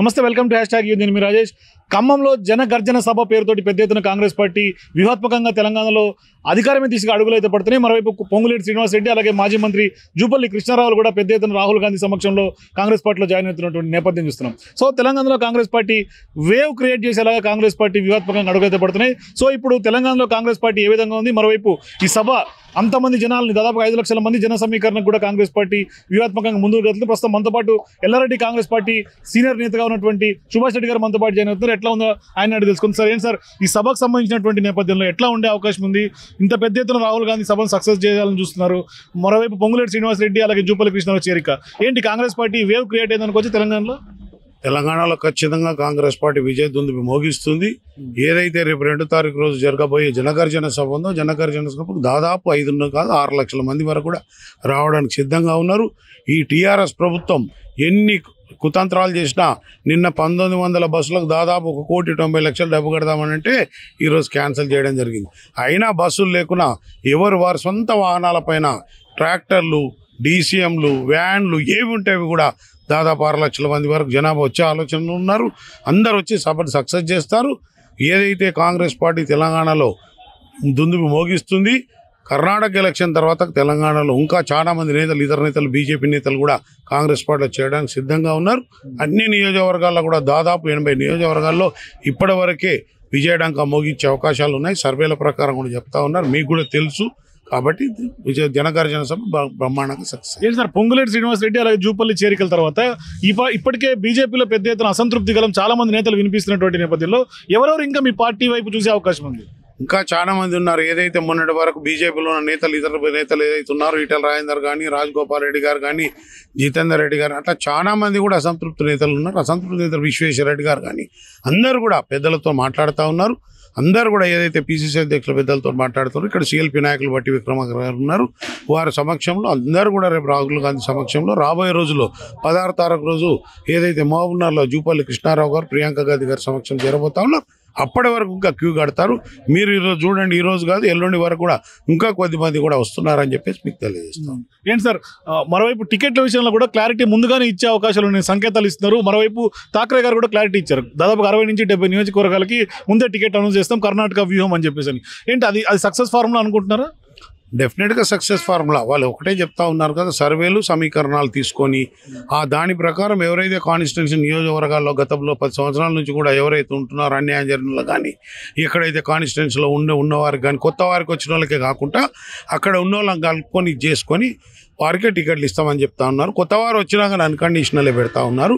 నమస్తే welcome to hashtag U దీని మీ రాజేష్ ఖమ్మంలో జనగర్జన సభ పేరుతోటి పెద్ద ఎత్తున కాంగ్రెస్ పార్టీ వ్యూహాత్మకంగా తెలంగాణలో అధికారమే తీసుకు అడుగులు అయితే పడుతున్నాయి మరోవైపు పొంగులేటి శ్రీనివాసరెడ్డి అలాగే మాజీ మంత్రి జూపల్లి కృష్ణారావులు కూడా పెద్ద ఎత్తున రాహుల్ గాంధీ సమక్షంలో కాంగ్రెస్ పార్టీలో జాయిన్ అవుతున్నటువంటి నేపథ్యం చూస్తున్నాం సో తెలంగాణలో కాంగ్రెస్ పార్టీ వేవ్ క్రియేట్ చేసేలాగా కాంగ్రెస్ పార్టీ వ్యూహాత్మకంగా అయితే పడుతున్నాయి సో ఇప్పుడు తెలంగాణలో కాంగ్రెస్ పార్టీ ఏ విధంగా ఉంది మరోవైపు ఈ సభ అంతమంది జనాలని దాదాపు ఐదు లక్షల మంది జన సమీకరణకు కూడా కాంగ్రెస్ పార్టీ వ్యూహాత్మకంగా ముందుకు వెళ్తుంది ప్రస్తుతం మనతో పాటు ఎల్లారెడ్డి కాంగ్రెస్ పార్టీ సీనియర్ నేతగా ఎమ్మెల్యేగా ఉన్నటువంటి సుభాష్ రెడ్డి గారు మనతో పాటు జాయిన్ అవుతున్నారు ఎట్లా ఉందో ఆయన అడిగి తెలుసుకుంది సార్ ఏం సార్ ఈ సభకు సంబంధించినటువంటి నేపథ్యంలో ఎట్లా ఉండే అవకాశం ఉంది ఇంత పెద్ద ఎత్తున రాహుల్ గాంధీ సభను సక్సెస్ చేయాలని చూస్తున్నారు మరోవైపు పొంగులేటి శ్రీనివాసరెడ్డి అలాగే జూపల్లి కృష్ణరావు చేరిక ఏంటి కాంగ్రెస్ పార్టీ వేవ్ క్రియేట్ అయిందనుకోవచ్చు తెలంగాణలో తెలంగాణలో ఖచ్చితంగా కాంగ్రెస్ పార్టీ విజయ దుందుబి మోగిస్తుంది ఏదైతే రేపు రెండు తారీఖు రోజు జరగబోయే జనగర్జన సభ ఉందో జనగర్జన సభకు దాదాపు ఐదున్నర కాదు ఆరు లక్షల మంది వరకు కూడా రావడానికి సిద్ధంగా ఉన్నారు ఈ టీఆర్ఎస్ ప్రభుత్వం ఎన్ని కుతంత్రాలు చేసిన నిన్న పంతొమ్మిది వందల బస్సులకు దాదాపు ఒక కోటి తొంభై లక్షలు డబ్బు కడదామనంటే ఈరోజు క్యాన్సిల్ చేయడం జరిగింది అయినా బస్సులు లేకున్నా ఎవరు వారి సొంత వాహనాలపైన ట్రాక్టర్లు డీసీఎంలు వ్యాన్లు ఏవి ఉంటాయి కూడా దాదాపు ఆరు లక్షల మంది వరకు జనాభా వచ్చే ఆలోచనలు ఉన్నారు అందరు వచ్చి సభను సక్సెస్ చేస్తారు ఏదైతే కాంగ్రెస్ పార్టీ తెలంగాణలో దుందుబి మోగిస్తుంది కర్ణాటక ఎలక్షన్ తర్వాత తెలంగాణలో ఇంకా చాలామంది నేతలు ఇతర నేతలు బీజేపీ నేతలు కూడా కాంగ్రెస్ పార్టీలో చేయడానికి సిద్ధంగా ఉన్నారు అన్ని నియోజకవర్గాల్లో కూడా దాదాపు ఎనభై నియోజకవర్గాల్లో ఇప్పటివరకే విజయడాంక మోగించే అవకాశాలు ఉన్నాయి సర్వేల ప్రకారం కూడా చెప్తా ఉన్నారు మీకు కూడా తెలుసు కాబట్టి విజయ జనగార్జన సభ బ్రహ్మాండంగా సక్సెస్ ఏంటి సార్ పొంగులేటి రెడ్డి అలాగే జూపల్లి చేరికల తర్వాత ఇప్పటికే బీజేపీలో పెద్ద ఎత్తున అసంతృప్తి గలం చాలా మంది నేతలు వినిపిస్తున్నటువంటి నేపథ్యంలో ఎవరెవరు ఇంకా మీ పార్టీ వైపు చూసే అవకాశం ఉంది ఇంకా చాలా మంది ఉన్నారు ఏదైతే మొన్నటి వరకు బీజేపీలో ఉన్న నేతలు ఇతర నేతలు ఏదైతే ఉన్నారో ఈటల రాజేందర్ కానీ రాజగోపాల్ రెడ్డి గారు కానీ జితేందర్ రెడ్డి గారు అట్లా చాలా మంది కూడా అసంతృప్త నేతలు ఉన్నారు అసంతృప్త నేతలు విశ్వేశ్వర రెడ్డి గారు కానీ అందరూ కూడా పెద్దలతో మాట్లాడుతూ ఉన్నారు అందరూ కూడా ఏదైతే పిసిసి అధ్యక్షుల పెద్దలతో మాట్లాడుతున్నారు ఇక్కడ సిఎల్పి నాయకులు బట్టి విక్రమాకర్ గారు ఉన్నారు వారి సమక్షంలో అందరూ కూడా రేపు రాహుల్ గాంధీ సమక్షంలో రాబోయే రోజుల్లో పదహారు తారీఖు రోజు ఏదైతే మహబూబ్నగర్లో జూపల్లి కృష్ణారావు గారు ప్రియాంక గాంధీ గారి సమక్షం చేరబోతా ఉన్నారు అప్పటి వరకు ఇంకా క్యూ కడతారు మీరు ఈరోజు చూడండి ఈరోజు కాదు ఎల్లుండి వరకు కూడా ఇంకా కొద్ది మంది కూడా వస్తున్నారని చెప్పేసి మీకు తెలియజేస్తాం ఏంటి సార్ మరోవైపు టికెట్ల విషయంలో కూడా క్లారిటీ ముందుగానే ఇచ్చే అవకాశాలు నేను సంకేతాలు ఇస్తున్నారు మరోవైపు ఠాక్రే గారు కూడా క్లారిటీ ఇచ్చారు దాదాపు అరవై నుంచి డెబ్బై నియోజకవర్గాలకి ముందే టికెట్ అనౌన్స్ చేస్తాం కర్ణాటక వ్యూహం అని చెప్పేసి ఏంటి అది అది సక్సెస్ ఫార్ములా అనుకుంటున్నారా డెఫినెట్గా సక్సెస్ ఫార్ములా వాళ్ళు ఒకటే చెప్తా ఉన్నారు కదా సర్వేలు సమీకరణాలు తీసుకొని ఆ దాని ప్రకారం ఎవరైతే కాన్స్టిట్యున్సీ నియోజకవర్గాల్లో గతంలో పది సంవత్సరాల నుంచి కూడా ఎవరైతే ఉంటున్నారో అన్యాయ జరిగినలో కానీ ఎక్కడైతే కాన్స్టిట్యున్సీలో ఉండే ఉన్నవారికి కానీ కొత్త వారికి వచ్చిన వాళ్ళకే కాకుండా అక్కడ ఉన్న వాళ్ళని చేసుకొని వారికే టికెట్లు ఇస్తామని చెప్తా ఉన్నారు కొత్త వారు వచ్చినాక అన్కండిషనలే పెడతా ఉన్నారు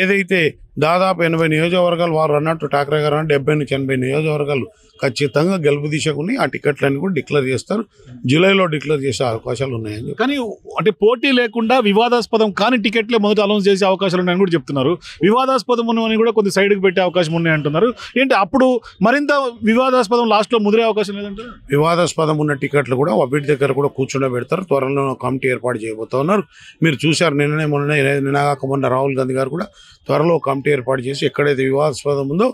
ఏదైతే దాదాపు ఎనభై నియోజకవర్గాలు వారు అన్నట్టు ఠాకరే గారు అంటే డెబ్బై నుంచి ఎనభై నియోజకవర్గాలు ఖచ్చితంగా గెలుపు దిశకుని ఆ టికెట్లన్నీ కూడా డిక్లేర్ చేస్తారు జూలైలో డిక్లేర్ చేసే అవకాశాలు ఉన్నాయని కానీ అంటే పోటీ లేకుండా వివాదాస్పదం కానీ టికెట్లే మొదట అనౌన్స్ చేసే అవకాశాలు ఉన్నాయని కూడా చెప్తున్నారు వివాదాస్పదం అని కూడా కొంత సైడ్కి పెట్టే అవకాశం ఉన్నాయి అంటున్నారు ఏంటి అప్పుడు మరింత వివాదాస్పదం లాస్ట్లో ముదిరే అవకాశం లేదంటే వివాదాస్పదం ఉన్న టికెట్లు కూడా వీటి దగ్గర కూడా పెడతారు త్వరలో కమిటీ ఏర్పాటు చేయబోతున్నారు మీరు చూశారు నిన్ననే మొన్న నినాగాక మొన్న రాహుల్ గాంధీ గారు కూడా త్వరలో కమిటీ కమిటీ ఏర్పాటు చేసి ఎక్కడైతే వివాదాస్పదం ఉందో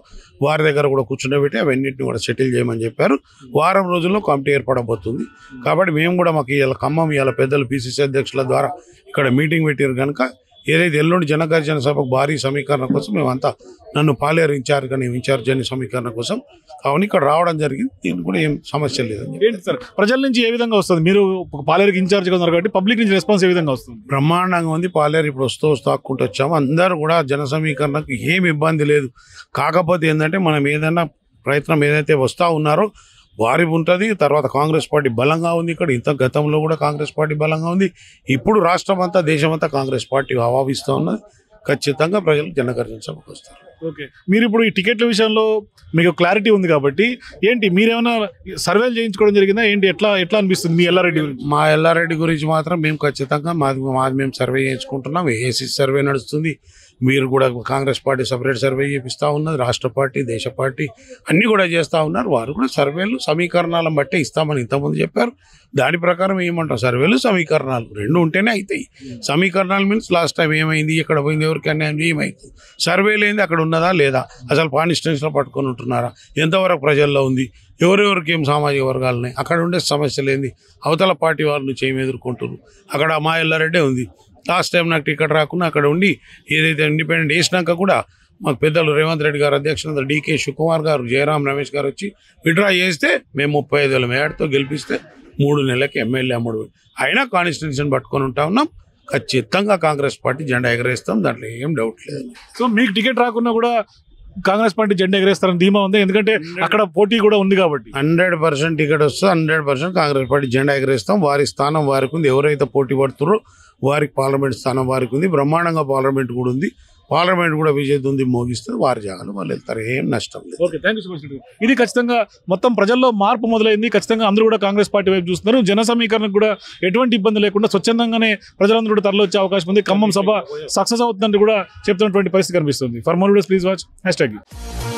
వారి దగ్గర కూడా కూర్చునేబెట్టి అవన్నింటిని కూడా సెటిల్ చేయమని చెప్పారు వారం రోజుల్లో కమిటీ ఏర్పడబోతుంది కాబట్టి మేము కూడా మాకు ఇలా ఖమ్మం ఇలా పెద్దలు పిసిసి అధ్యక్షుల ద్వారా ఇక్కడ మీటింగ్ పెట్టారు కనుక ఏదైతే ఎల్లుండి జనగర్జన సభకు భారీ సమీకరణ కోసం మేమంతా నన్ను పాలేరు ఇన్ఛార్జ్గా నేను ఇన్ఛార్జ్ సమీకరణ కోసం కావున ఇక్కడ రావడం జరిగింది దీనికి కూడా ఏం సమస్య లేదు సార్ ప్రజల నుంచి ఏ విధంగా వస్తుంది మీరు పాలేరుకి ఇన్ఛార్జ్గా ఉన్నారు కాబట్టి పబ్లిక్ నుంచి రెస్పాన్స్ ఏ విధంగా వస్తుంది బ్రహ్మాండంగా ఉంది పాలేరు ఇప్పుడు వస్తూ వస్తాకుంటూ వచ్చాము అందరూ కూడా జన సమీకరణకు ఏమి ఇబ్బంది లేదు కాకపోతే ఏంటంటే మనం ఏదైనా ప్రయత్నం ఏదైతే వస్తూ ఉన్నారో వారి ఉంటుంది తర్వాత కాంగ్రెస్ పార్టీ బలంగా ఉంది ఇక్కడ ఇంత గతంలో కూడా కాంగ్రెస్ పార్టీ బలంగా ఉంది ఇప్పుడు రాష్ట్రం అంతా దేశమంతా కాంగ్రెస్ పార్టీ ఆవాహిస్తూ ఉన్నది ఖచ్చితంగా ప్రజలు వస్తారు ఓకే మీరు ఇప్పుడు ఈ టికెట్ల విషయంలో మీకు క్లారిటీ ఉంది కాబట్టి ఏంటి మీరేమైనా సర్వేలు చేయించుకోవడం జరిగిందా ఏంటి ఎట్లా ఎట్లా అనిపిస్తుంది మీ ఎల్లారెడ్డి గురించి మా ఎల్లారెడ్డి గురించి మాత్రం మేము ఖచ్చితంగా మాది మాది మేము సర్వే చేయించుకుంటున్నాం ఏసీ సర్వే నడుస్తుంది మీరు కూడా కాంగ్రెస్ పార్టీ సపరేట్ సర్వే చేపిస్తూ ఉన్నది రాష్ట్ర పార్టీ దేశ పార్టీ అన్నీ కూడా చేస్తూ ఉన్నారు వారు కూడా సర్వేలు సమీకరణాలను బట్టే ఇస్తామని ఇంతకుముందు చెప్పారు దాని ప్రకారం ఏమంటాం సర్వేలు సమీకరణాలు రెండు ఉంటేనే అవుతాయి hmm. సమీకరణాలు మీన్స్ లాస్ట్ టైం ఏమైంది ఇక్కడ పోయింది ఎవరికి అన్యాయం ఏమైంది సర్వేలు ఏంది అక్కడ ఉన్నదా లేదా అసలు పానిస్టెన్స్లో పట్టుకొని ఉంటున్నారా ఎంతవరకు ప్రజల్లో ఉంది ఎవరెవరికి ఏం సామాజిక వర్గాలున్నాయి అక్కడ ఉండే సమస్యలు ఏంది అవతల పార్టీ వాళ్ళు నుంచి ఏమి ఎదుర్కొంటున్నారు అక్కడ మా ఎల్లారెడ్డే ఉంది లాస్ట్ టైం నాకు టికెట్ రాకుండా అక్కడ ఉండి ఏదైతే ఇండిపెండెంట్ వేసినాక కూడా మాకు పెద్దలు రేవంత్ రెడ్డి గారు అధ్యక్షులందరూ డీకే శివకుమార్ గారు జయరాం రమేష్ గారు వచ్చి విడ్రా చేస్తే మేము ముప్పై ఐదు వేల మేడతో గెలిపిస్తే మూడు నెలలకి ఎమ్మెల్యే అమ్ముడు అయినా కాన్స్టిట్యూషన్ పట్టుకొని ఉంటా ఉన్నాం ఖచ్చితంగా కాంగ్రెస్ పార్టీ జెండా ఎగరేస్తాం దాంట్లో ఏం డౌట్ లేదు సో మీకు టికెట్ రాకున్నా కూడా కాంగ్రెస్ పార్టీ జెండా ఎగరేస్తారని ధీమా ఉంది ఎందుకంటే అక్కడ పోటీ కూడా ఉంది కాబట్టి హండ్రెడ్ పర్సెంట్ టికెట్ వస్తే హండ్రెడ్ పర్సెంట్ కాంగ్రెస్ పార్టీ జెండా ఎగరేస్తాం వారి స్థానం వారికి ఉంది ఎవరైతే పోటీ పడుతున్నారో వారికి పార్లమెంట్ స్థానం వారికి ఉంది బ్రహ్మాండంగా పార్లమెంట్ కూడా ఉంది పార్లమెంట్ కూడా విజయ్ దుంది మోగిస్తే వారి జాగాలు వాళ్ళు వెళ్తారు ఏం నష్టం లేదు ఓకే థ్యాంక్ యూ సో ఇది ఖచ్చితంగా మొత్తం ప్రజల్లో మార్పు మొదలైంది ఖచ్చితంగా అందరూ కూడా కాంగ్రెస్ పార్టీ వైపు చూస్తున్నారు జన సమీకరణకు కూడా ఎటువంటి ఇబ్బంది లేకుండా స్వచ్ఛందంగానే ప్రజలందరూ కూడా తరలి వచ్చే అవకాశం ఉంది ఖమ్మం సభ సక్సెస్ అవుతుందని కూడా చెప్తున్నటువంటి పరిస్థితి కనిపిస్తుంది for more videos please watch hash